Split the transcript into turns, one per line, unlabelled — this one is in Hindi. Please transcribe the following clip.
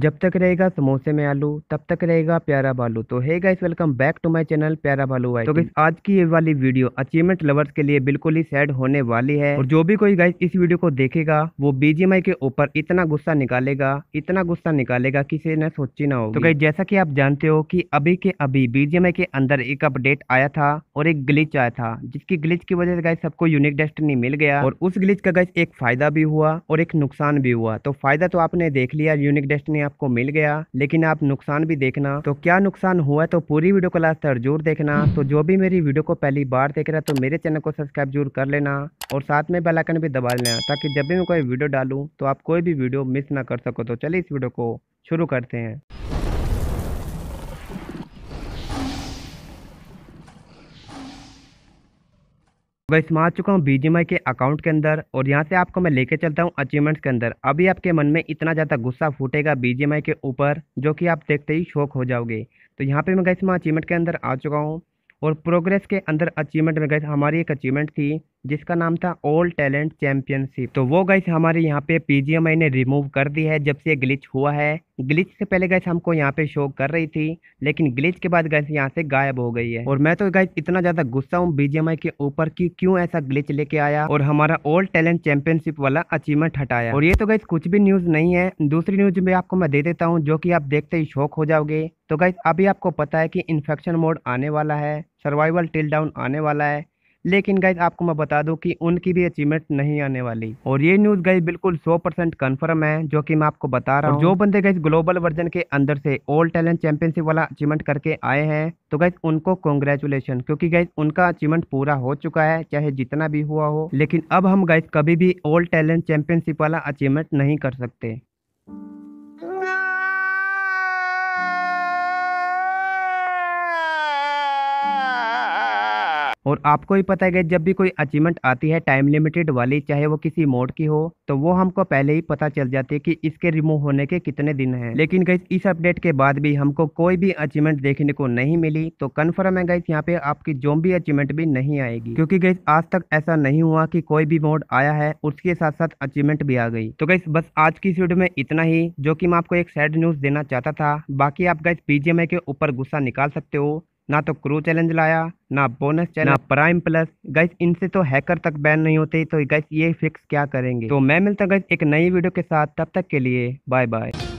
जब तक रहेगा समोसे में आलू तब तक रहेगा प्यारा बालू तो है guys welcome back to my channel Pyara Balu आई तो गाइस आज की ये वाली वीडियो अचीवमेंट लवर्स के लिए बिल्कुल ही सैड होने वाली है और जो भी कोई गाइस इस वीडियो को देखेगा वो बीजीएमआई के ऊपर इतना गुस्सा निकालेगा इतना गुस्सा निकालेगा किसी ने सोची ना हो तो गाइस जैसा की आप जानते हो की अभी के अभी बीजीएमआई के अंदर एक अपडेट आया था और एक ग्लिच आया था जिसकी ग्लिच की वजह से गाइस सबको यूनिक डेस्टिनी मिल गया और उस ग्लिच का गाइस एक फायदा भी हुआ और एक नुकसान भी हुआ तो फायदा तो आपने देख लिया यूनिक डेस्टिनी में आपको मिल गया लेकिन आप नुकसान भी देखना तो क्या नुकसान हुआ तो पूरी वीडियो को लास्ट तक जरूर देखना तो जो भी मेरी वीडियो को पहली बार देख रहा है तो मेरे चैनल को सब्सक्राइब जरूर कर लेना और साथ में बेलाइकन भी दबा लेना ताकि जब भी मैं कोई वीडियो डालूँ तो आप कोई भी वीडियो मिस ना कर सको तो चलिए इस वीडियो को शुरू करते हैं वैसे मैं आ चुका हूँ बीजीएमआई के अकाउंट के अंदर और यहाँ से आपको मैं लेके चलता हूँ अचीवमेंट्स के अंदर अभी आपके मन में इतना ज़्यादा गुस्सा फूटेगा बीजीएमआई के ऊपर जो कि आप देखते ही शौक हो जाओगे तो यहाँ पे मैं गैस मैं अचीवमेंट के अंदर आ चुका हूँ और प्रोग्रेस के अंदर अचीवमेंट में गैस हमारी एक अचीवमेंट थी जिसका नाम था ऑल टैलेंट चैंपियनशिप तो वो गैस हमारे यहाँ पे पीजीएमआई ने रिमूव कर दी है जब से ग्लिच हुआ है ग्लिच से पहले गैस हमको यहाँ पे शो कर रही थी लेकिन ग्लिच के बाद गैस यहाँ से गायब हो गई है और मैं तो गैस इतना ज्यादा गुस्सा हूँ बीजीएमआई के ऊपर की क्यूँ ऐसा ग्लिच लेके आया और हमारा ओल्ड टैलेंट चैंपियनशिप वाला अचीवमेंट हटाया और ये तो गैस कुछ भी न्यूज नहीं है दूसरी न्यूज में आपको मैं दे देता हूँ जो की आप देखते ही शौक हो जाओगे तो गैस अभी आपको पता है की इन्फेक्शन मोड आने वाला है सर्वाइवल टिल डाउन आने वाला है लेकिन गाइज आपको मैं बता दूं कि उनकी भी अचीवमेंट नहीं आने वाली और ये न्यूज गाइज बिल्कुल 100 परसेंट कन्फर्म है जो कि मैं आपको बता रहा हूँ जो बंदे गाइज ग्लोबल वर्जन के अंदर से ऑल टैलेंट चैंपियनशिप वाला अचीवमेंट करके आए हैं तो गाइज उनको कॉन्ग्रेचुलेशन क्योंकि गाइज उनका अचीवमेंट पूरा हो चुका है चाहे जितना भी हुआ हो लेकिन अब हम गाइज कभी भी ऑल टैलेंट चैंपियनशिप वाला अचीवमेंट नहीं कर सकते और आपको ही पता है जब भी कोई अचीवमेंट आती है टाइम लिमिटेड वाली चाहे वो किसी मोड की हो तो वो हमको पहले ही पता चल जाती है कि इसके रिमूव होने के कितने दिन हैं लेकिन गई इस अपडेट के बाद भी हमको कोई भी अचीवमेंट देखने को नहीं मिली तो कन्फर्म है गई यहाँ पे आपकी जो भी अचीवमेंट भी नहीं आएगी क्योंकि गई आज तक ऐसा नहीं हुआ की कोई भी मोड आया है उसके साथ साथ अचीवमेंट भी आ गई तो गई बस आज की वीडियो में इतना ही जो की मैं आपको एक सैड न्यूज देना चाहता था बाकी आप गई पीजीएमए के ऊपर गुस्सा निकाल सकते हो ना तो क्रू चैलेंज लाया ना बोनस चैलेंज ना प्राइम प्लस गैस इनसे तो हैकर तक बैन नहीं होते तो गैस ये फिक्स क्या करेंगे तो मैं मिलता गैस एक नई वीडियो के साथ तब तक के लिए बाय बाय